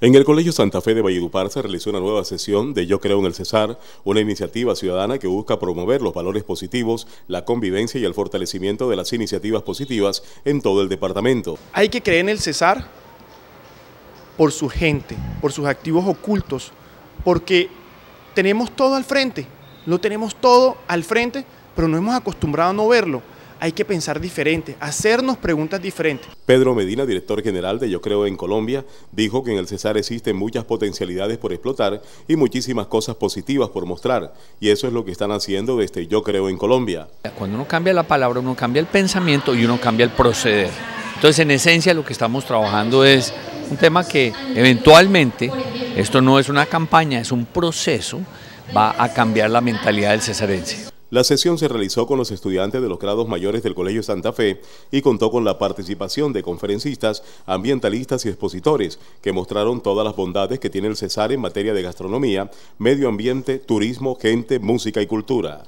En el Colegio Santa Fe de Valledupar se realizó una nueva sesión de Yo Creo en el Cesar, una iniciativa ciudadana que busca promover los valores positivos, la convivencia y el fortalecimiento de las iniciativas positivas en todo el departamento. Hay que creer en el Cesar por su gente, por sus activos ocultos, porque tenemos todo al frente, lo tenemos todo al frente, pero no hemos acostumbrado a no verlo hay que pensar diferente, hacernos preguntas diferentes. Pedro Medina, director general de Yo Creo en Colombia, dijo que en el Cesar existen muchas potencialidades por explotar y muchísimas cosas positivas por mostrar, y eso es lo que están haciendo desde Yo Creo en Colombia. Cuando uno cambia la palabra, uno cambia el pensamiento y uno cambia el proceder. Entonces, en esencia, lo que estamos trabajando es un tema que eventualmente, esto no es una campaña, es un proceso, va a cambiar la mentalidad del cesarense. La sesión se realizó con los estudiantes de los grados mayores del Colegio Santa Fe y contó con la participación de conferencistas, ambientalistas y expositores que mostraron todas las bondades que tiene el Cesar en materia de gastronomía, medio ambiente, turismo, gente, música y cultura.